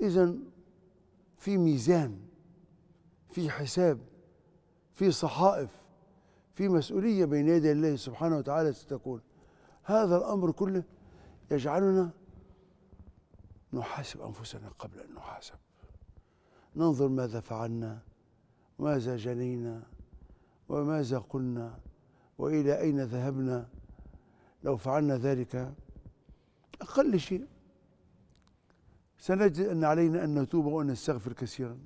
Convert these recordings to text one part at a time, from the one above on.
إذا في ميزان في حساب في صحائف في مسؤولية بين يدي الله سبحانه وتعالى ستكون هذا الأمر كله يجعلنا نحاسب أنفسنا قبل أن نحاسب ننظر ماذا فعلنا وماذا جنينا وماذا قلنا وإلى أين ذهبنا لو فعلنا ذلك أقل شيء سنجد أن علينا أن نتوب وأن نستغفر كثيرا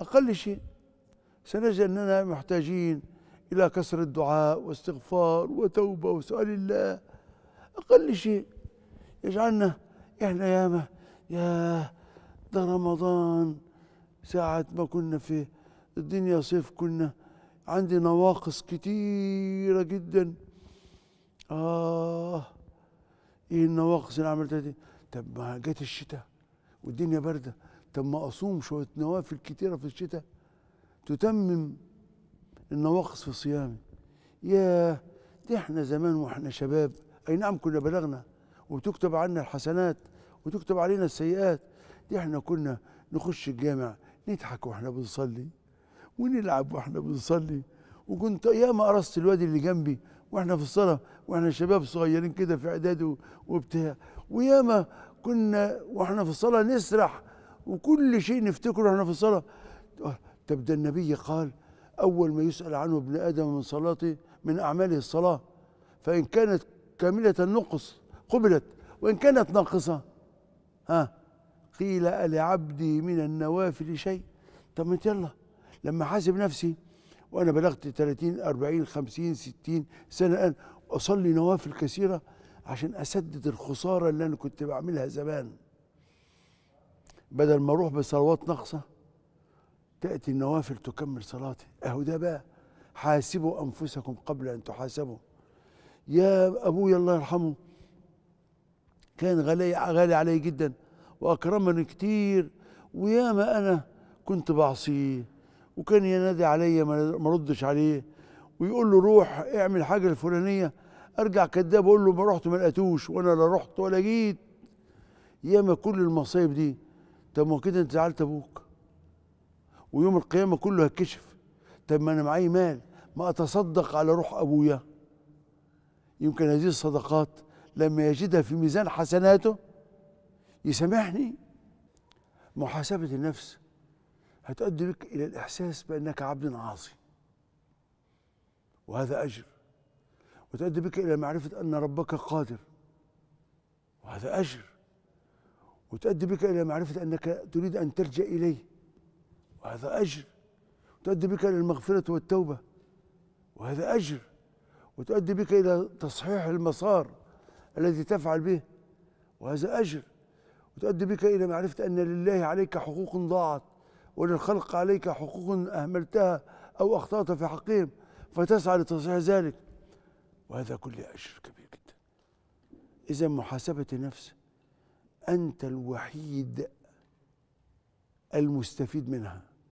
أقل شيء سنجد أننا محتاجين إلى كسر الدعاء واستغفار وتوبة وسؤال الله أقل شيء يجعلنا إحنا يا ما يا ده رمضان ساعة ما كنا في الدنيا صيف كنا عندي نواقص كتيرة جدا آه إيه النواقص اللي عملتها دي طب ما جت الشتاء والدنيا بارده طب ما اصوم شويه نوافل كتيره في الشتاء تتمم النواقص في صيامي ياه دي احنا زمان واحنا شباب اي نعم كنا بلغنا وتكتب عنا الحسنات وتكتب علينا السيئات دي احنا كنا نخش الجامع نضحك واحنا بنصلي ونلعب واحنا بنصلي وكنت ياما قرصت الوادي اللي جنبي واحنا في الصلاه واحنا شباب صغيرين كده في اعدادي وبتاع وياما كنا واحنا في الصلاه نسرح وكل شيء نفتكره واحنا في الصلاه طب ده النبي قال اول ما يسال عنه ابن ادم من صلاته من اعماله الصلاه فان كانت كامله النقص قبلت وان كانت ناقصه ها قيل لعبدي من النوافل شيء طب ما يلا لما حاسب نفسي وأنا بلغت 30 40 50 60 سنة الآن أصلي نوافل كثيرة عشان اسدد الخساره اللي انا كنت بعملها زمان بدل ما اروح بصلوات ناقصه تاتي النوافل تكمل صلاتي اهو ده بقى حاسبوا انفسكم قبل ان تحاسبوا يا ابويا الله يرحمه كان غالي غالي علي جدا واكرمني كتير وياما انا كنت بعصيه وكان ينادي علي ما ردش عليه ويقول له روح اعمل حاجه الفلانيه ارجع كذاب اقول له ما رحت ما لقيتوش وانا لا رحت ولا جيت ياما كل المصايب دي طب ما كده انت زعلت ابوك ويوم القيامه كله هيتكشف طب ما انا معايا مال ما اتصدق على روح ابويا يمكن هذه الصدقات لما يجدها في ميزان حسناته يسامحني محاسبه النفس هتؤدي بك الى الاحساس بانك عبد عاصي وهذا اجر وتؤدي بك إلى معرفة أن ربك قادر وهذا أجر وتؤدي بك إلى معرفة أنك تريد أن تلجأ إليه وهذا أجر وتؤدي بك إلى المغفرة والتوبة وهذا أجر وتؤدي بك إلى تصحيح المسار الذي تفعل به وهذا أجر وتؤدي بك إلى معرفة أن لله عليك حقوق ضاعت وللخلق عليك حقوق أهملتها أو أخطأت في حقهم فتسعى لتصحيح ذلك وهذا كله أجر كبير جدا إذا محاسبة النفس أنت الوحيد المستفيد منها